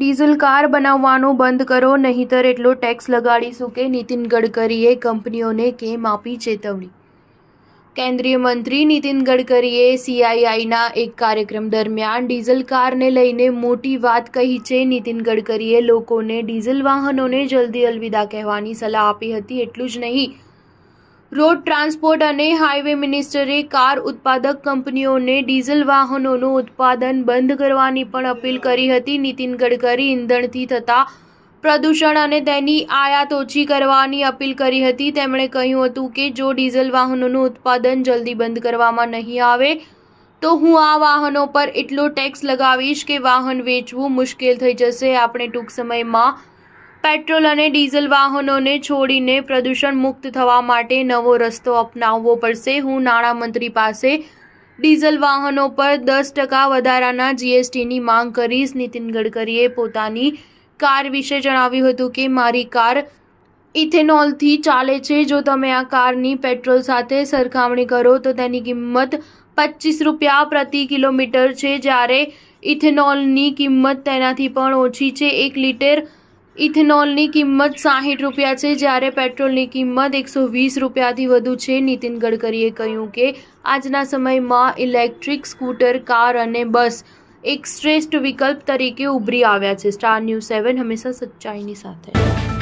diesel car બનાવવાનું બંધ કરો નહીંતર એટલો ટેક્સ લગાડીશું કે નીતિન ગડકરીએ કંપનીઓને કેમ આપી ચેતવણી કેન્દ્રીય મંત્રી નીતિન ગડકરીએ સીઆઈઆઈના એક કાર્યક્રમ દરમિયાન ડીઝલ કારને લઈને મોટી વાત કહી છે નીતિન ગડકરીએ લોકોને ડીઝલ વાહનોને જલ્દી અલવિદા કહેવાની સલાહ આપી હતી એટલું જ નહીં રોડ ટ્રાન્સપોર્ટ અને હાઇવે મિનિસ્ટરે કાર ઉત્પાદક કંપનીઓને ડીઝલ વાહનોનું ઉત્પાદન બંધ કરવાની પણ અપીલ કરી હતી નીતિન ગડકરી ઈંધણથી થતા પ્રદૂષણ અને તેની આયાત ઓછી કરવાની અપીલ કરી હતી તેમણે કહ્યું હતું કે જો ડીઝલ વાહનોનું ઉત્પાદન જલ્દી બંધ કરવામાં નહીં આવે તો હું આ વાહનો પર એટલો ટેક્સ લગાવીશ કે વાહન વેચવું મુશ્કેલ થઈ જશે આપણે ટૂંક સમયમાં પેટ્રોલ અને ડીઝલ વાહનોને છોડીને પ્રદૂષણ મુક્ત થવા માટે નવો રસ્તો અપનાવવો પડશે હું નાણામંત્રી પાસે ડીઝલ વાહનો પર દસ ટકા વધારાના જીએસટીની માંગ કરીશ નીતિન ગડકરીએ પોતાની કાર વિશે જણાવ્યું હતું કે મારી કાર ઇથેનોલથી ચાલે છે જો તમે આ કારની પેટ્રોલ સાથે સરખામણી કરો તો તેની કિંમત પચીસ રૂપિયા પ્રતિ કિલોમીટર છે જ્યારે ઇથેનોલની કિંમત તેનાથી પણ ઓછી છે એક લીટર ઇથેનોલની કિંમત સાહીઠ રૂપિયા છે જ્યારે પેટ્રોલની કિંમત એકસો વીસ રૂપિયાથી વધુ છે નીતિન ગડકરીએ કહ્યું કે આજના સમયમાં ઇલેક્ટ્રિક સ્કૂટર કાર અને બસ એક શ્રેષ્ઠ વિકલ્પ તરીકે ઉભરી આવ્યા છે સ્ટાર ન્યૂઝ સેવન હંમેશા સચ્ચાઈની સાથે